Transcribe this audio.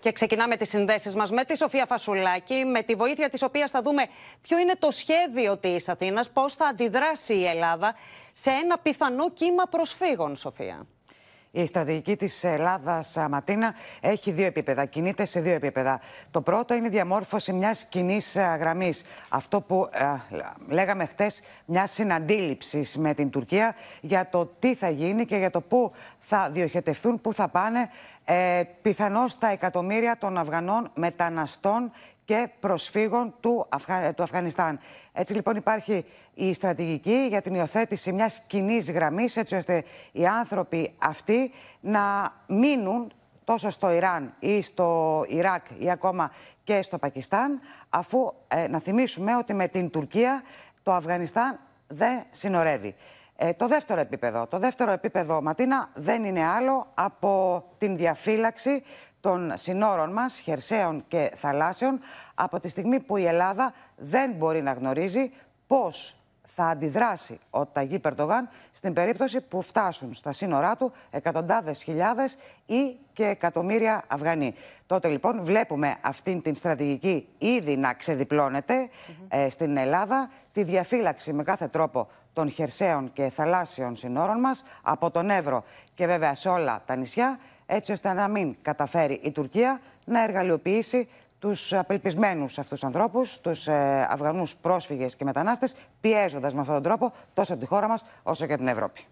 Και ξεκινάμε τις συνδέσεις μας με τη Σοφία Φασουλάκη, με τη βοήθεια της οποίας θα δούμε ποιο είναι το σχέδιο της Αθήνας, πώς θα αντιδράσει η Ελλάδα σε ένα πιθανό κύμα προσφύγων, Σοφία. Η στρατηγική της Ελλάδας, Ματίνα, έχει δύο επίπεδα. Κινείται σε δύο επίπεδα. Το πρώτο είναι η διαμόρφωση μιας κοινής γραμμής. Αυτό που λέγαμε χτες, μια συναντήληψη με την Τουρκία για το τι θα γίνει και για το πού θα διοχετευτούν, πού θα πάνε ε, πιθανώς τα εκατομμύρια των Αφγανών μεταναστών και προσφύγων του, του Αφγανιστάν. Έτσι λοιπόν υπάρχει η στρατηγική για την υιοθέτηση μιας κοινή γραμμής έτσι ώστε οι άνθρωποι αυτοί να μείνουν τόσο στο Ιράν ή στο Ιράκ ή ακόμα και στο Πακιστάν αφού ε, να θυμίσουμε ότι με την Τουρκία το Αφγανιστάν δεν συνορεύει. Ε, το δεύτερο επίπεδο. Το δεύτερο επίπεδο, Ματίνα, δεν είναι άλλο από την διαφύλαξη των συνόρων μας, χερσαίων και θαλάσσιων, από τη στιγμή που η Ελλάδα δεν μπορεί να γνωρίζει πώς θα αντιδράσει ο Ταγί Περτογάν στην περίπτωση που φτάσουν στα σύνορά του εκατοντάδες. χιλιάδες ή και εκατομμύρια Αφγανοί. Τότε λοιπόν βλέπουμε αυτήν την στρατηγική ήδη να ξεδιπλωνεται ε, στην Ελλάδα, τη διαφύλαξη με κάθε τρόπο των χερσαίων και θαλάσσιων συνόρων μας από τον Εύρο και βέβαια σε όλα τα νησιά, έτσι ώστε να μην καταφέρει η Τουρκία να εργαλειοποιήσει τους απελπισμένους αυτούς ανθρώπους, ανθρώπου, τους ε, πρόσφυγες και μετανάστες, πιέζοντας με αυτόν τον τρόπο τόσο τη χώρα μας όσο και την Ευρώπη.